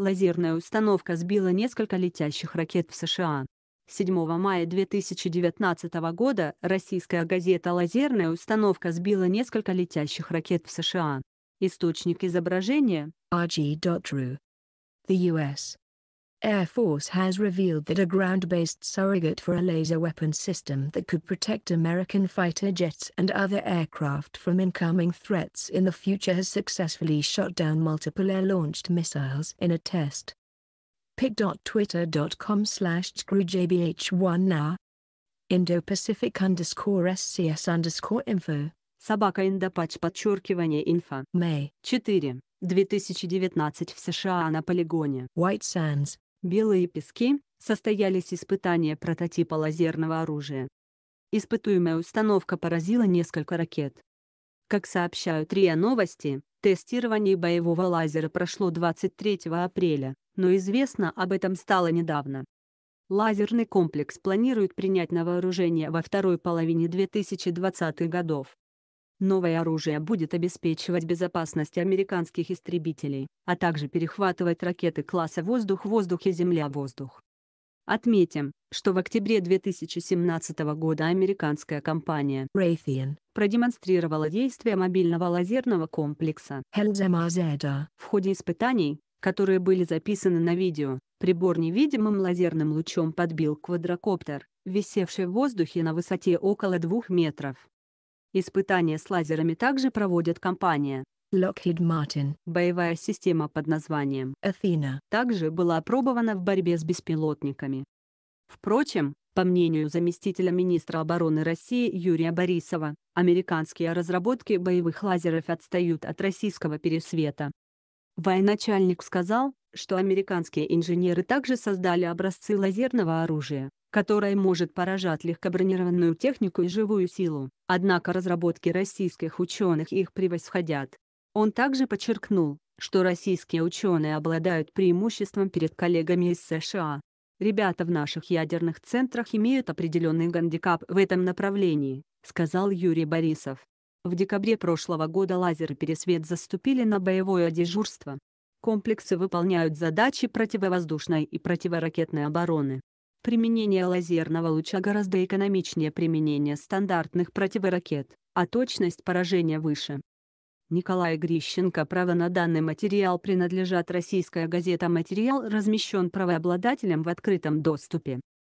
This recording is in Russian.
Лазерная установка сбила несколько летящих ракет в США. 7 мая 2019 года российская газета «Лазерная установка» сбила несколько летящих ракет в США. Источник изображения – rg.ru. The U.S. Air Force has revealed that a ground-based surrogate for a laser weapon system that could protect American fighter jets and other aircraft from incoming threats in the future has successfully shot down multiple air-launched missiles in a test. pic.twitter.com slash screwjbh1now Indo-Pacific underscore SCS underscore info Собака Индопач подчеркивание инфа. May 4. 2019 в США на полигоне. White Sands. Белые пески состоялись испытания прототипа лазерного оружия. Испытуемая установка поразила несколько ракет. Как сообщают РИА Новости, тестирование боевого лазера прошло 23 апреля, но известно об этом стало недавно. Лазерный комплекс планируют принять на вооружение во второй половине 2020-х годов. Новое оружие будет обеспечивать безопасность американских истребителей, а также перехватывать ракеты класса «Воздух-воздух» и «Земля-воздух». Отметим, что в октябре 2017 года американская компания Raytheon продемонстрировала действие мобильного лазерного комплекса В ходе испытаний, которые были записаны на видео, прибор невидимым лазерным лучом подбил квадрокоптер, висевший в воздухе на высоте около двух метров. Испытания с лазерами также проводит компания Lockheed Martin. Боевая система под названием Athena также была опробована в борьбе с беспилотниками. Впрочем, по мнению заместителя министра обороны России Юрия Борисова, американские разработки боевых лазеров отстают от российского пересвета. Военачальник сказал, что американские инженеры также создали образцы лазерного оружия, которое может поражать легкобронированную технику и живую силу. Однако разработки российских ученых их превосходят. Он также подчеркнул, что российские ученые обладают преимуществом перед коллегами из США. «Ребята в наших ядерных центрах имеют определенный гандикап в этом направлении», сказал Юрий Борисов. В декабре прошлого года лазер пересвет заступили на боевое дежурство. Комплексы выполняют задачи противовоздушной и противоракетной обороны, Применение лазерного луча гораздо экономичнее применения стандартных противоракет, а точность поражения выше. Николай Грищенко право на данный материал принадлежат российская газета «Материал» размещен правообладателем в открытом доступе.